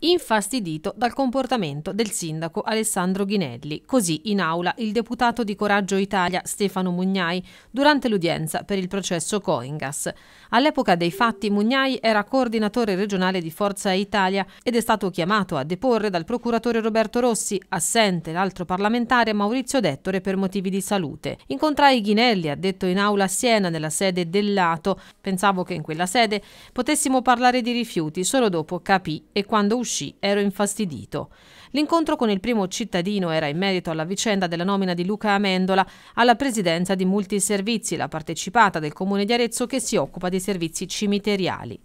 infastidito dal comportamento del sindaco Alessandro Ghinelli. Così in aula il deputato di Coraggio Italia Stefano Mugnai durante l'udienza per il processo Coingas. All'epoca dei fatti Mugnai era coordinatore regionale di Forza Italia ed è stato chiamato a deporre dal procuratore Roberto Rossi, assente l'altro parlamentare Maurizio Dettore per motivi di salute. Incontrai Ghinelli, ha detto in aula a Siena nella sede del Lato. Pensavo che in quella sede potessimo parlare di rifiuti, solo dopo capì e quando uscì uscì ero infastidito. L'incontro con il primo cittadino era in merito alla vicenda della nomina di Luca Amendola alla presidenza di Multiservizi, la partecipata del comune di Arezzo che si occupa dei servizi cimiteriali.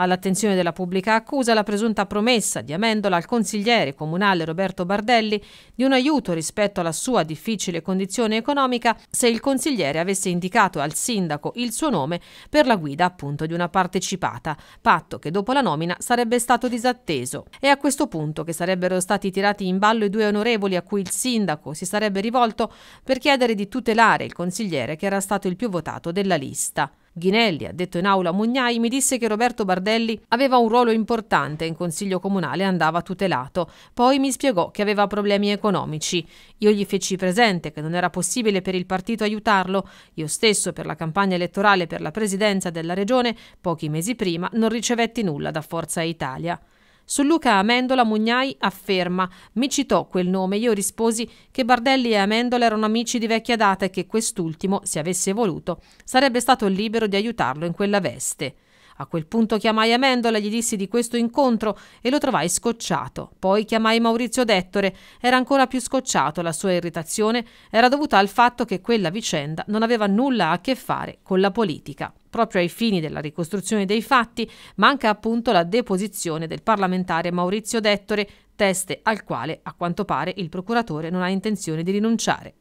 All'attenzione della pubblica accusa la presunta promessa di Amendola al consigliere comunale Roberto Bardelli di un aiuto rispetto alla sua difficile condizione economica se il consigliere avesse indicato al sindaco il suo nome per la guida appunto di una partecipata, patto che dopo la nomina sarebbe stato disatteso. È a questo punto che sarebbero stati tirati in ballo i due onorevoli a cui il sindaco si sarebbe rivolto per chiedere di tutelare il consigliere che era stato il più votato della lista. Ghinelli, ha detto in aula Mugnai, mi disse che Roberto Bardelli aveva un ruolo importante in consiglio comunale e andava tutelato. Poi mi spiegò che aveva problemi economici. Io gli feci presente che non era possibile per il partito aiutarlo. Io stesso per la campagna elettorale per la presidenza della regione, pochi mesi prima, non ricevetti nulla da Forza Italia. Su Luca Amendola Mugnai afferma «Mi citò quel nome, io risposi che Bardelli e Amendola erano amici di vecchia data e che quest'ultimo, se avesse voluto, sarebbe stato libero di aiutarlo in quella veste». A quel punto chiamai Amendola, gli dissi di questo incontro e lo trovai scocciato. Poi chiamai Maurizio Dettore, era ancora più scocciato, la sua irritazione era dovuta al fatto che quella vicenda non aveva nulla a che fare con la politica. Proprio ai fini della ricostruzione dei fatti manca appunto la deposizione del parlamentare Maurizio Dettore, teste al quale a quanto pare il procuratore non ha intenzione di rinunciare.